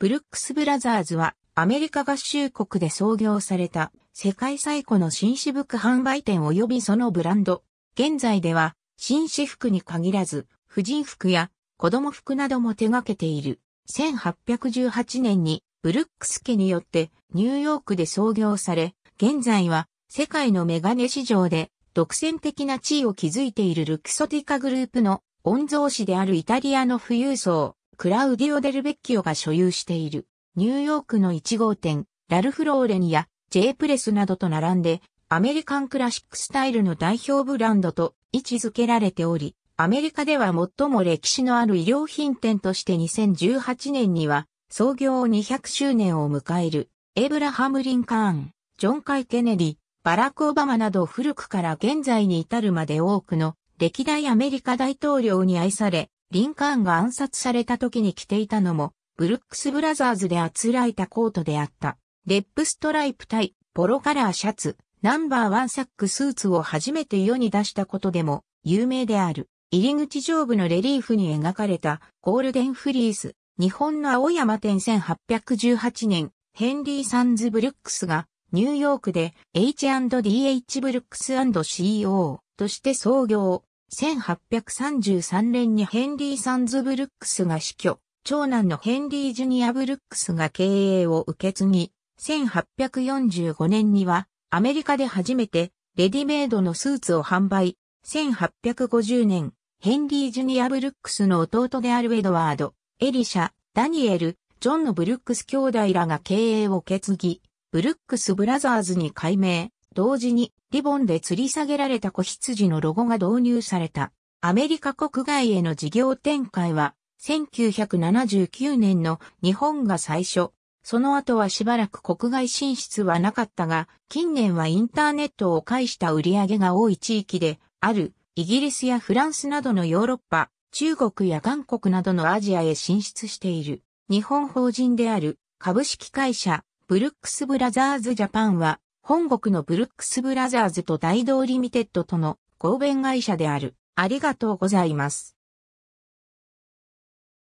ブルックス・ブラザーズはアメリカ合衆国で創業された世界最古の紳士服販売店及びそのブランド。現在では紳士服に限らず婦人服や子供服なども手掛けている。1818年にブルックス家によってニューヨークで創業され、現在は世界のメガネ市場で独占的な地位を築いているルクソティカグループの御曹司であるイタリアの富裕層、クラウディオ・デルベッキオが所有している、ニューヨークの1号店、ラルフ・ローレンや J プレスなどと並んで、アメリカンクラシックスタイルの代表ブランドと位置づけられており、アメリカでは最も歴史のある衣料品店として2018年には創業200周年を迎えるエブラハム・リンカーン、ジョン・カイ・ケネディ、バラク・オバマなど古くから現在に至るまで多くの歴代アメリカ大統領に愛され、リンカーンが暗殺された時に着ていたのも、ブルックスブラザーズであつらえたコートであった。レップストライプ対ポロカラーシャツ、ナンバーワンサックスーツを初めて世に出したことでも有名である。入り口上部のレリーフに描かれたゴールデンフリース、日本の青山店1818年、ヘンリー・サンズ・ブルックスがニューヨークで H&DH ブルックス &CO として創業。1833年にヘンリー・サンズ・ブルックスが死去、長男のヘンリー・ジュニア・ブルックスが経営を受け継ぎ、1845年にはアメリカで初めてレディメイドのスーツを販売。1850年、ヘンリー・ジュニア・ブルックスの弟であるエドワード、エリシャ、ダニエル、ジョンのブルックス兄弟らが経営を受け継ぎ、ブルックス・ブラザーズに改名。同時にリボンで吊り下げられた子羊のロゴが導入された。アメリカ国外への事業展開は1979年の日本が最初、その後はしばらく国外進出はなかったが、近年はインターネットを介した売り上げが多い地域であるイギリスやフランスなどのヨーロッパ、中国や韓国などのアジアへ進出している日本法人である株式会社ブルックスブラザーズジャパンは本国のブルックスブラザーズと大道リミテッドとの合弁会社である。ありがとうございます。